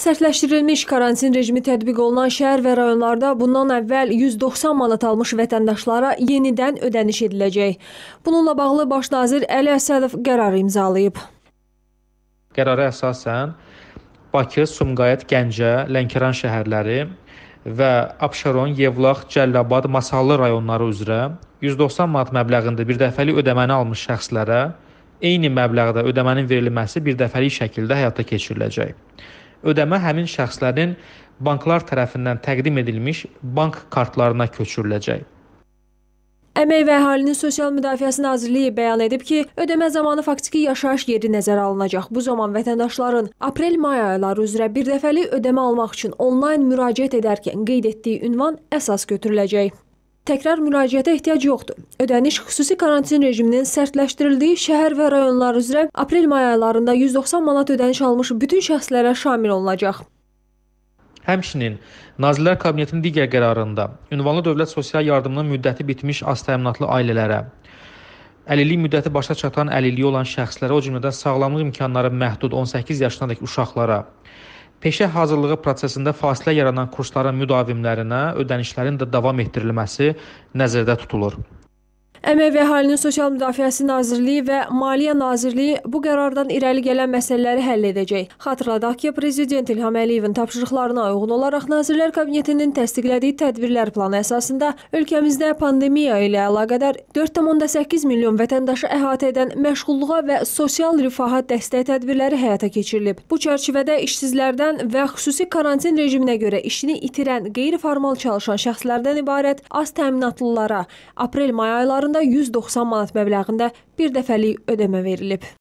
Sərtləşdirilmiş karantin rejimi tətbiq olunan şəhər və rayonlarda bundan əvvəl 190 manat almış vətəndaşlara yenidən ödəniş ediləcək. Bununla bağlı baş nazir Əli Əsədov qərar imzalayıb. Qərara əsasən Bakı, Sumqayıt, Gəncə, Lənkəran şəhərləri və Abşeron, Yevlax, Cəllabad, Masallı rayonları üzrə 190 manat məbləğində birdəfəlik ödəməni almış şəxslərə eyni məbləğdə ödəmənin verilməsi birdəfəlik şəkildə həyata keçiriləcək ödəmə həmin şəxslərin banklar tərəfindən təqdim edilmiş bank kartlarına köçürüləcək. Əmək və Əhalinin Sosial Müdafiəsi Nazirliyi bəyan edib ki, ödəmə zamanı faktiki yaşayış yeri nəzərə alınacaq. Bu zaman vətəndaşların aprel-may ayları üzrə birdəfəlik ödəmə almaq üçün onlayn müraciət edərkən qeyd etdiyi ünvan əsas götürüləcək təkrar müraciətə ehtiyac yoxdur. Ödəniş xüsusi karantin rejiminin sərtləşdirildiyi şəhər və rayonlar üzrə aprel-may aylarında 190 manat ödəniş almış bütün şəxslərə şamil olunacaq. Həmçinin Nazirlər Kabinetinin digər qərarında ünvanlı dövlət sosial yardımının müddəti bitmiş az təminatlı ailələrə, əlillik müddəti başa çatan əlilliyi olan şəxslərə, o cümlədən sağlamlıq imkanları məhdud 18 yaşındakı uşaqlara, Peşə hazırlığı prosesində fasilə yaranan kursların müdavimlərinə ödənişlərin də davam etdirilməsi nəzərdə tutulur. Əmək və Əhalinin Sosial Müdafiəsi Nazirliyi və Maliyyə Nazirliyi bu qərardan irəli gələn məsələləri həll edəcək. Xatırladaq ki, Prezident İlham Əliyevin tapşırıqlarına uyğun olaraq Nazirlər Kabinetinin təsdiqlədiyi tədbirlər planı əsasında ölkəmizdə pandemiya ilə əlaqədar 4,8 milyon vətəndaşı əhatə edən məşğulluğa və sosial rifaha dəstək tədbirləri həyata keçirilib. Bu çərçivədə işsizlərdən və xüsusi karantin rejiminə görə işini itirən qeyri-formal çalışan şəxslərdən ibarət az təminatlılara aprel-may aylarında hesabında 190 manat məbləğində birdəfəlik ödəmə verilib.